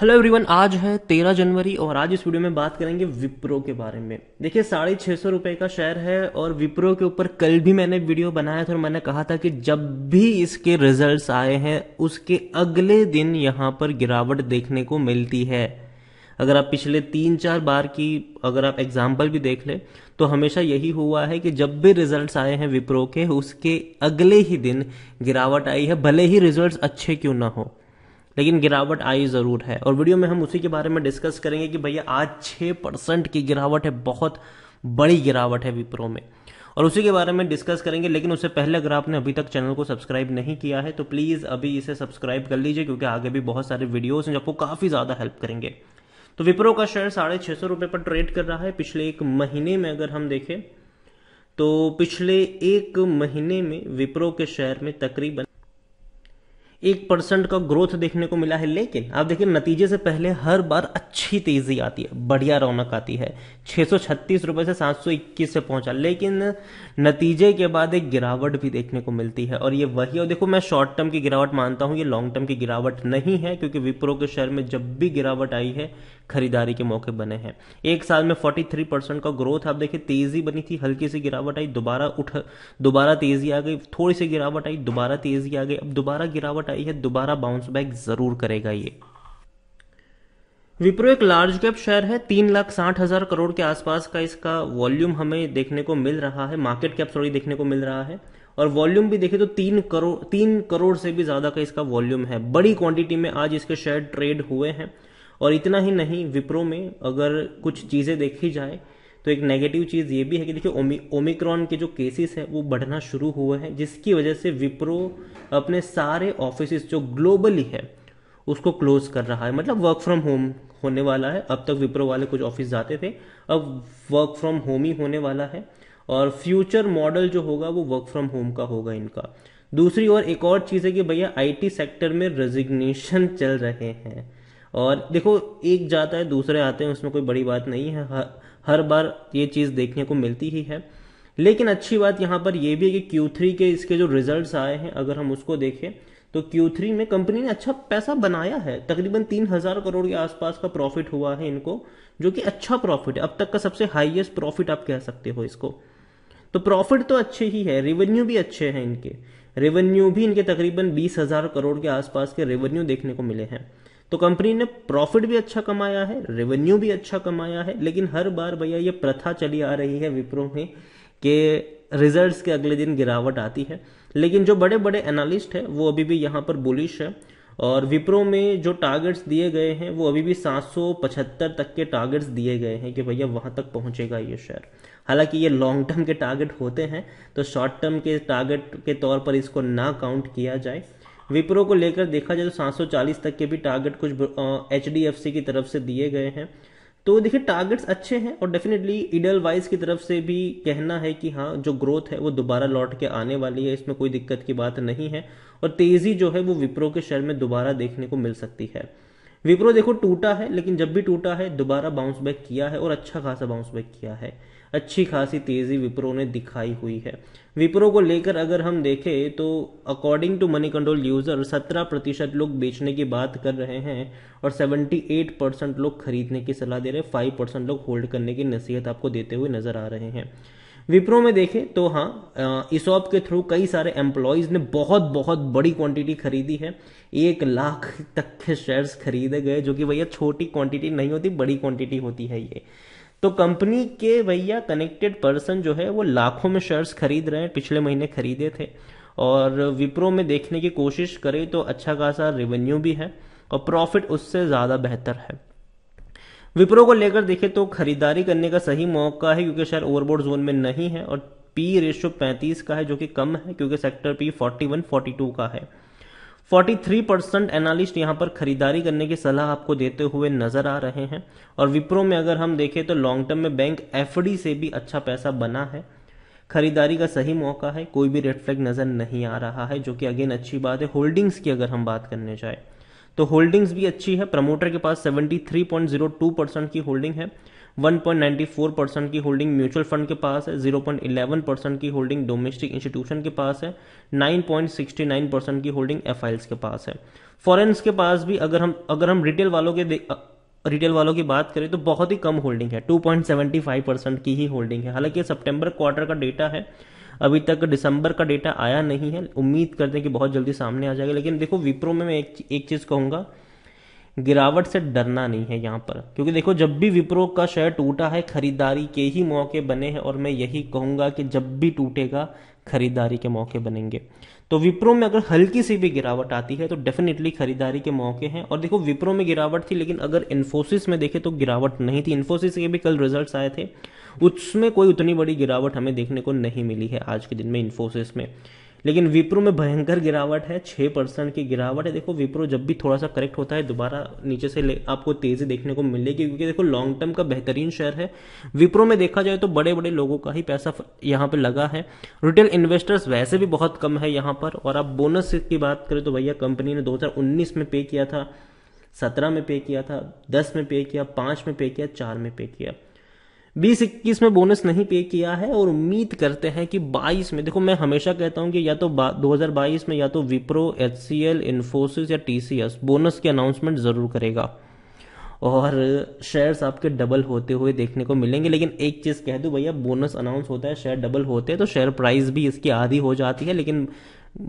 hello everyone आज है तेरह जनवरी और आज इस वीडियो में बात करेंगे विप्रो के बारे में देखिए साढ़े छः सौ रुपये का शेयर है और विप्रो के ऊपर कल भी मैंने वीडियो बनाया था और मैंने कहा था कि जब भी इसके रिजल्ट्स आए हैं उसके अगले दिन यहाँ पर गिरावट देखने को मिलती है अगर आप पिछले तीन चार बार की अगर आप एग्जाम्पल भी देख ले तो हमेशा यही हुआ है कि जब भी रिजल्ट्स आए हैं विप्रो के उसके अगले ही दिन गिरावट आई है भले ही रिजल्ट्स अच्छे क्यों ना हो लेकिन गिरावट आई ज़रूर है और वीडियो में हम उसी के बारे में डिस्कस करेंगे कि भैया आज छः परसेंट की गिरावट है बहुत बड़ी गिरावट है विप्रो में और उसी के बारे में डिस्कस करेंगे लेकिन उससे पहले अगर आपने अभी तक चैनल को सब्सक्राइब नहीं किया है तो प्लीज़ अभी इसे सब्सक्राइब कर लीजिए क्योंकि आगे भी बहुत सारे वीडियोस हैं जो आपको काफ़ी ज़्यादा हेल्प करेंगे तो विप्रो का शेयर साढ़े छह सौ रुपए पर ट्रेड कर रहा है पिछले एक महीने में अगर हम देखें तो पिछले एक महीने में विप्रो के शेयर में तकरीबन एक परसेंट का ग्रोथ देखने को मिला है लेकिन आप देखिए नतीजे से पहले हर बार अच्छी तेजी आती है बढ़िया रौनक आती है सौ छत्तीस रुपए से सात सौ इक्कीस से पहुंचा लेकिन नतीजे के बाद एक गिरावट भी देखने को मिलती है और ये वही और देखो मैं शॉर्ट टर्म की गिरावट मानता हूं ये लॉन्ग टर्म की गिरावट नहीं है क्योंकि विप्रो के शेयर में जब भी गिरावट आई है खरीदारी के मौके बने हैं एक साल में 43 परसेंट का ग्रोथ आप देखिए तेजी बनी थी हल्की सी गिरावट आई दोबारा उठ दोबारा तेजी आ गई थोड़ी सी गिरावट आई दोबारा तेजी आ गई अब दोबारा गिरावट हटाई है दोबारा बाउंस बैक जरूर करेगा ये विप्रो एक लार्ज कैप शेयर है तीन लाख साठ हजार करोड़ के आसपास का इसका वॉल्यूम हमें देखने को मिल रहा है मार्केट कैप सॉरी देखने को मिल रहा है और वॉल्यूम भी देखें तो तीन करोड़ तीन करोड़ से भी ज़्यादा का इसका वॉल्यूम है बड़ी क्वांटिटी में आज इसके शेयर ट्रेड हुए हैं और इतना ही नहीं विप्रो में अगर कुछ चीज़ें देखी जाए तो एक नेगेटिव चीज़ ये भी है कि देखिए ओमिक्रॉन के जो केसेस है वो बढ़ना शुरू हुए हैं जिसकी वजह से विप्रो अपने सारे ऑफिस जो ग्लोबली है उसको क्लोज कर रहा है मतलब वर्क फ्रॉम होम होने वाला है अब तक विप्रो वाले कुछ ऑफिस जाते थे अब वर्क फ्रॉम होम ही होने वाला है और फ्यूचर मॉडल जो होगा वो वर्क फ्रॉम होम का होगा इनका दूसरी और एक और चीज़ है कि भैया आईटी सेक्टर में रेजिग्नेशन चल रहे हैं और देखो एक जाता है दूसरे आते हैं उसमें कोई बड़ी बात नहीं है हर, हर बार ये चीज़ देखने को मिलती ही है लेकिन अच्छी बात यहाँ पर यह भी है कि Q3 के इसके जो रिजल्ट्स आए हैं अगर हम उसको देखें तो Q3 में कंपनी ने अच्छा पैसा बनाया है तकरीबन तीन हजार करोड़ के आसपास का प्रॉफिट हुआ है इनको जो कि अच्छा प्रॉफिट है अब तक का सबसे हाईएस्ट प्रॉफिट आप कह सकते हो इसको तो प्रॉफिट तो अच्छे ही है रेवेन्यू भी अच्छे हैं इनके रेवेन्यू भी इनके तकरीबन बीस हजार करोड़ के आसपास के रेवेन्यू देखने को मिले हैं तो कंपनी ने प्रॉफिट भी अच्छा कमाया है रेवेन्यू भी अच्छा कमाया है लेकिन हर बार भैया ये प्रथा चली आ रही है विप्रो में कि रिजल्ट्स के अगले दिन गिरावट आती है लेकिन जो बड़े बड़े एनालिस्ट हैं वो अभी भी यहाँ पर बुलिश है और विप्रो में जो टारगेट्स दिए गए हैं वो अभी भी सात तक के टारगेट्स दिए गए हैं कि भैया वहाँ तक पहुँचेगा ये शेयर हालांकि ये लॉन्ग टर्म के टारगेट होते हैं तो शॉर्ट टर्म के टारगेट के तौर पर इसको ना काउंट किया जाए विप्रो को लेकर देखा जाए तो 740 तक के भी टारगेट कुछ एच uh, की तरफ से दिए गए हैं तो देखिए टारगेट्स अच्छे हैं और डेफिनेटली इडल वाइज की तरफ से भी कहना है कि हाँ जो ग्रोथ है वो दोबारा लौट के आने वाली है इसमें कोई दिक्कत की बात नहीं है और तेज़ी जो है वो विप्रो के शेयर में दोबारा देखने को मिल सकती है विप्रो देखो टूटा है लेकिन जब भी टूटा है दोबारा बाउंस बैक किया है और अच्छा खासा बाउंस बैक किया है अच्छी खासी तेज़ी विप्रो ने दिखाई हुई है विप्रो को लेकर अगर हम देखें तो according to money control user 17 प्रतिशत लोग बेचने की बात कर रहे हैं और 78 परसेंट लोग खरीदने की सलाह दे रहे हैं 5 परसेंट लोग होल्ड करने की नसीहत आपको देते हुए नज़र आ रहे हैं विप्रो में देखें तो हाँ इसॉप के थ्रू कई सारे एम्प्लॉयज़ ने बहुत बहुत बड़ी क्वांटिटी खरीदी है एक लाख तक के शेयर्स खरीदे गए जो कि भैया छोटी क्वांटिटी नहीं होती बड़ी क्वांटिटी होती है ये तो कंपनी के भैया कनेक्टेड पर्सन जो है वो लाखों में शेयर्स खरीद रहे हैं पिछले महीने खरीदे थे और विप्रो में देखने की कोशिश करें तो अच्छा खासा रेवेन्यू भी है और प्रॉफिट उससे ज़्यादा बेहतर है विप्रो को लेकर देखें तो खरीदारी करने का सही मौका है क्योंकि शेयर ओवरबोर्ड जोन में नहीं है और पी रेशो 35 का है जो कि कम है क्योंकि सेक्टर पी 41, 42 का है 43 परसेंट एनालिस्ट यहां पर खरीदारी करने की सलाह आपको देते हुए नजर आ रहे हैं और विप्रो में अगर हम देखें तो लॉन्ग टर्म में बैंक एफ से भी अच्छा पैसा बना है खरीदारी का सही मौका है कोई भी रेड फ्लैग नज़र नहीं आ रहा है जो कि अगेन अच्छी बात है होल्डिंग्स की अगर हम बात करने जाए तो होल्डिंग्स भी अच्छी है प्रमोटर के पास 73.02 परसेंट की होल्डिंग है 1.94 परसेंट की होल्डिंग म्यूचुअल फंड के पास है 0.11 परसेंट की होल्डिंग डोमेस्टिक इंस्टीट्यूशन के पास है 9.69 परसेंट की होल्डिंग एफ के पास है फॉरेंस के पास भी अगर हम अगर हम रिटेल वालों के रिटेल वालों की बात करें तो बहुत ही कम होल्डिंग है 2.75 परसेंट की ही होल्डिंग है हालांकि सितंबर क्वार्टर का डेटा है अभी तक दिसंबर का डेटा आया नहीं है उम्मीद करते हैं कि बहुत जल्दी सामने आ जाएगा लेकिन देखो विप्रो में मैं एक, एक चीज़ कहूंगा गिरावट से डरना नहीं है यहां पर क्योंकि देखो जब भी विप्रो का शेयर टूटा है खरीदारी के ही मौके बने हैं और मैं यही कहूंगा कि जब भी टूटेगा खरीदारी के मौके बनेंगे तो विप्रो में अगर हल्की सी भी गिरावट आती है तो डेफिनेटली खरीदारी के मौके हैं और देखो विप्रो में गिरावट थी लेकिन अगर इन्फोसिस में देखें तो गिरावट नहीं थी इन्फोसिस के भी कल रिजल्ट्स आए थे उसमें कोई उतनी बड़ी गिरावट हमें देखने को नहीं मिली है आज के दिन में इन्फोसिस में लेकिन विप्रो में भयंकर गिरावट है छह परसेंट की गिरावट है देखो विप्रो जब भी थोड़ा सा करेक्ट होता है दोबारा नीचे से ले आपको तेज़ी देखने को मिलेगी क्योंकि देखो लॉन्ग टर्म का बेहतरीन शेयर है विप्रो में देखा जाए तो बड़े बड़े लोगों का ही पैसा यहाँ पर लगा है रिटेल इन्वेस्टर्स वैसे भी बहुत कम है यहाँ पर और आप बोनस की बात करें तो भैया कंपनी ने दो में पे किया था सत्रह में पे किया था दस में पे किया पांच में पे किया चार में पे किया बीस इक्कीस में बोनस नहीं पे किया है और उम्मीद करते हैं कि बाईस में देखो मैं हमेशा कहता हूं कि या तो दो हजार बाईस में या तो Wipro H C L Infosys या टी सी एस बोनस के अनाउंसमेंट जरूर करेगा और शेयर्स आपके डबल होते हुए देखने को मिलेंगे लेकिन एक चीज़ कह दूँ भैया बोनस अनाउंस होता है शेयर डबल होते हैं तो शेयर प्राइस भी इसकी आधी हो जाती है लेकिन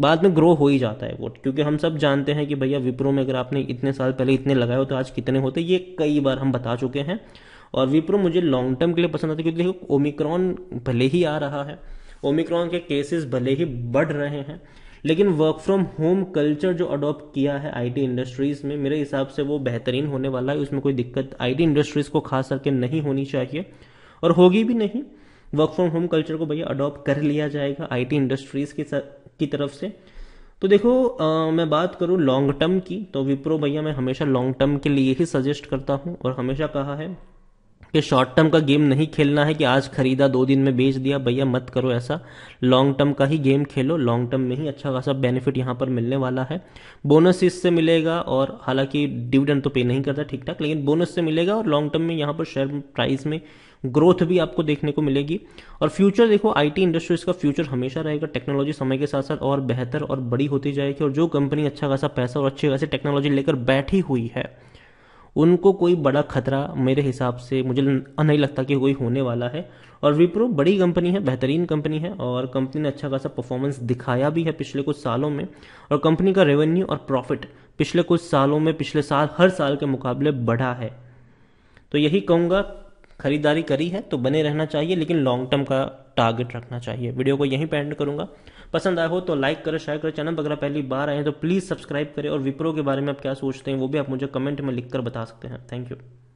बाद में ग्रो हो ही जाता है वो क्योंकि हम सब जानते हैं कि भैया विप्रो में अगर आपने इतने साल पहले इतने लगाए हो तो आज कितने होते ये कई बार हम बता चुके हैं और विप्रो मुझे लॉन्ग टर्म के लिए पसंद आता है क्योंकि देखो ओमिक्रॉन भले ही आ रहा है ओमिक्रॉन के केसेस भले ही बढ़ रहे हैं लेकिन वर्क फ्रॉम होम कल्चर जो अडॉप्ट किया है आईटी इंडस्ट्रीज़ में मेरे हिसाब से वो बेहतरीन होने वाला है उसमें कोई दिक्कत आईटी इंडस्ट्रीज़ को खास करके नहीं होनी चाहिए और होगी भी नहीं वर्क फ्रॉम होम कल्चर को भैया अडॉप्ट कर लिया जाएगा आईटी इंडस्ट्रीज़ की की तरफ से तो देखो आ, मैं बात करूँ लॉन्ग टर्म की तो विप्रो भैया मैं हमेशा लॉन्ग टर्म के लिए ही सजेस्ट करता हूँ और हमेशा कहा है कि शॉर्ट टर्म का गेम नहीं खेलना है कि आज खरीदा दो दिन में बेच दिया भैया मत करो ऐसा लॉन्ग टर्म का ही गेम खेलो लॉन्ग टर्म में ही अच्छा खासा बेनिफिट यहाँ पर मिलने वाला है बोनस इससे मिलेगा और हालांकि डिविडेंड तो पे नहीं करता ठीक ठाक लेकिन बोनस से मिलेगा और लॉन्ग टर्म में यहाँ पर शेयर प्राइस में ग्रोथ भी आपको देखने को मिलेगी और फ्यूचर देखो आईटी इंडस्ट्रीज का फ्यूचर हमेशा रहेगा टेक्नोलॉजी समय के साथ साथ और बेहतर और बड़ी होती जाएगी और जो कंपनी अच्छा खासा पैसा और अच्छे खासी टेक्नोलॉजी लेकर बैठी हुई है उनको कोई बड़ा खतरा मेरे हिसाब से मुझे नहीं लगता कि कोई होने वाला है और विप्रो बड़ी कंपनी है बेहतरीन कंपनी है और कंपनी ने अच्छा खासा परफॉर्मेंस दिखाया भी है पिछले कुछ सालों में और कंपनी का रेवेन्यू और प्रॉफिट पिछले कुछ सालों में पिछले साल हर साल के मुकाबले बढ़ा है तो यही कहूँगा खरीदारी करी है तो बने रहना चाहिए लेकिन लॉन्ग टर्म का टारगेट रखना चाहिए वीडियो को यहीं पर एंड करूंगा पसंद आया हो तो लाइक करें शेयर करें चैनल अगर पहली बार आए हैं तो प्लीज़ सब्सक्राइब करें और विप्रो के बारे में आप क्या सोचते हैं वो भी आप मुझे कमेंट में लिखकर बता सकते हैं थैंक यू